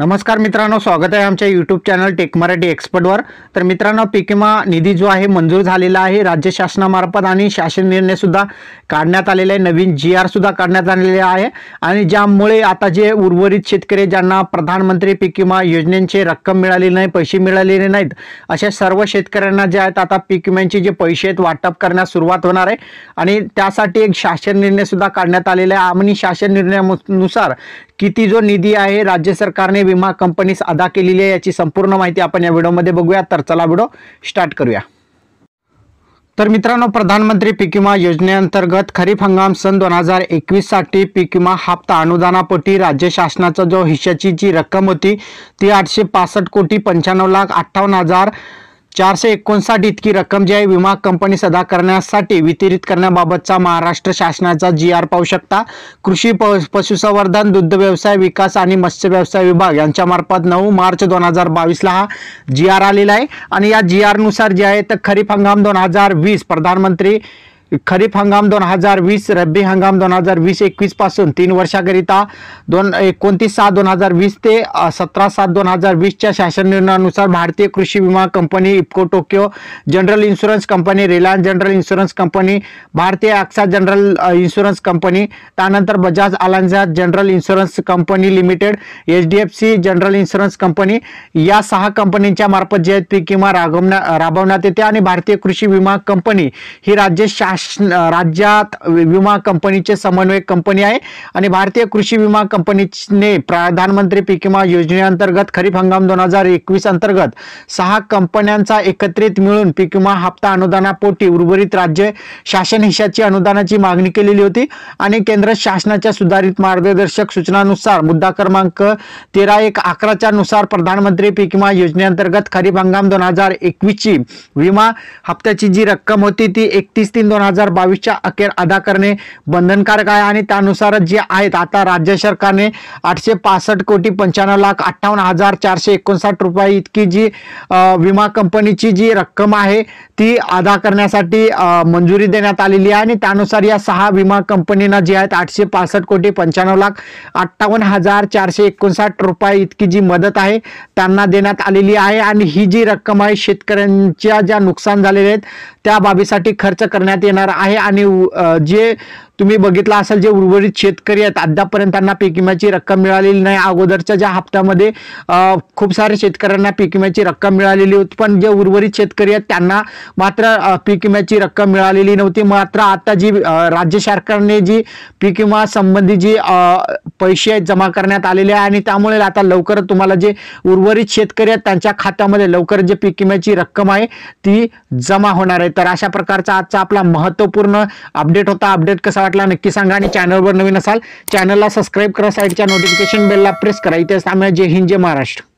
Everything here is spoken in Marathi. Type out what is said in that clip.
नमस्कार मित्रांनो स्वागत आहे आमच्या यूट्यूब चॅनल टेक मराठी एक्सपर्टवर तर मित्रांनो पीक विमा निधी जो आहे मंजूर झालेला आहे राज्य शासनामार्फत आणि शासन निर्णय सुद्धा काढण्यात आलेला आहे नवीन जी सुद्धा काढण्यात आलेला आहे आणि ज्यामुळे आता जे उर्वरित शेतकरी ज्यांना प्रधानमंत्री पीक विमा योजनेचे रक्कम मिळाली नाही पैसे मिळालेले नाहीत अशा सर्व शेतकऱ्यांना जे आहेत आता पीक विम्यांचे जे पैसे आहेत वाटप करण्यास सुरुवात होणार आहे आणि त्यासाठी एक शासन निर्णय सुद्धा काढण्यात आलेला आहे आणि शासन निर्णयानुसार किती जो निधी आहे राज्य सरकारने विमा कंपनीस अदा केलेली आहे याची संपूर्ण माहिती आपण या व्हिडिओमध्ये बघूया तर चला व्हिडिओ स्टार्ट करूया तर मित्रांनो प्रधानमंत्री पीक विमा योजनेअंतर्गत खरीप हंगाम सन दोन हजार एकवीससाठी पीक विमा हप्ता अनुदानापोटी राज्य शासनाचा जो हिश्याची जी रक्कम होती ती आठशे पासष्ट कोटी पंच्याण्णव लाख अठ्ठावन्न हजार चारशे एकोणसाठ इतकी रक्कम जी आहे विमा कंपनी सदा करण्यासाठी वितरित करण्याबाबतचा महाराष्ट्र शासनाचा जी आर पाहू शकता कृषी पशुसंवर्धन दुग्ध व्यवसाय विकास आणि मत्स्य व्यवसाय विभाग यांच्यामार्फत नऊ मार्च दोन हजार बावीसला हा जी आर आलेला आहे आणि या जी आरनुसार जे आहे तर खरीप हंगाम दोन हजार वीस प्रधानमंत्री खरीप हंगाम दोन हजार वीस रब्बी हंगाम दोन हजार वीस एकवीस पासून तीन वर्षाकरिता दोन एकोणतीस सात दोन हजार वीस ते सतरा सात दोन हजार वीसच्या शासन निर्णयानुसार भारतीय कृषी विमा company IFFCO Tokio general insurance company Reliance general insurance company भारतीय अक्सा जनरल इन्शुरन्स कंपनी त्यानंतर Bajaj Allianz general insurance company limited H D F C general insurance company या सहा कंपनींच्या मार्फत जे पी पीक विमा राबवण्या राबवण्यात येते आणि भारतीय कृषी विमा कंपनी ही राज्य शासन राज्यात विमा कंपनीचे समन्वयक कंपनी आहे आणि भारतीय कृषी विमा कंपनीने प्रधानमंत्री पीक विमा योजनेअंतर्गत खरीप हंगाम दोन हजार एकवीस अंतर्गत सहा कंपन्यांचा एकत्रित मिळून पीक विमा हप्ता अनुदानापोटी उर्वरित राज्य शासन हिशाची अनुदानाची मागणी केलेली होती आणि केंद्र शासनाच्या सुधारित मार्गदर्शक सूचनानुसार मुद्दा क्रमांक तेरा एक अकराच्या नुसार प्रधानमंत्री पीक विमा योजनेअंतर्गत खरीप हंगाम दोन हजार एकवीसची विमा हप्त्याची जी रक्कम होती ती एकतीस तीन दोन हजार बावीसच्या अखेर अदा करणे बंधनकारक आहे आणि त्यानुसारच जे आहेत आता राज्य सरकारने आठशे पासष्ट कोटी पंच्याण्णव लाख अठ्ठावन्न हजार चारशे एकोणसाठ रुपये इतकी जी विमा कंपनीची जी रक्कम आहे ती अदा करण्यासाठी मंजुरी देण्यात आलेली आहे आणि त्यानुसार या सहा विमा कंपनीना जी आहेत आठशे पासष्ट कोटी पंच्याण्णव लाख अठ्ठावन्न हजार चारशे एकोणसाठ रुपये इतकी जी मदत आहे त्यांना देण्यात आलेली आहे आणि ही जी रक्कम आहे शेतकऱ्यांच्या ज्या नुकसान झालेल्या आहेत त्या बाबीसाठी खर्च करण्यात येणार आहे आणि जे तुम्ही बघितला असाल जे उर्वरित शेतकरी आहेत अद्यापर्यंत त्यांना पीक विम्याची रक्कम मिळालेली नाही अगोदरच्या ज्या हप्त्यामध्ये खूप सारे शेतकऱ्यांना पीक विम्याची रक्कम मिळालेली होती पण जे उर्वरित शेतकरी आहेत त्यांना मात्र पीक विम्याची रक्कम मिळालेली नव्हती मात्र आता जी राज्य सरकारने जी पीक विमा संबंधी जी पैसे जमा करण्यात आलेले आहे आणि त्यामुळे आता लवकर तुम्हाला जे उर्वरित शेतकरी आहेत त्यांच्या खात्यामध्ये लवकर जे पीक विम्याची रक्कम आहे ती जमा होणार आहे तर अशा प्रकारचा आजचा आपला महत्त्वपूर्ण अपडेट होता अपडेट कसा वाटला नक्की सांगा आणि चॅनलवर नवीन असाल चॅनलला सबस्क्राईब करा साईडच्या नोटिफिकेशन बेलला प्रेस करा इथे आम्ही जय हिंद जय महाराष्ट्र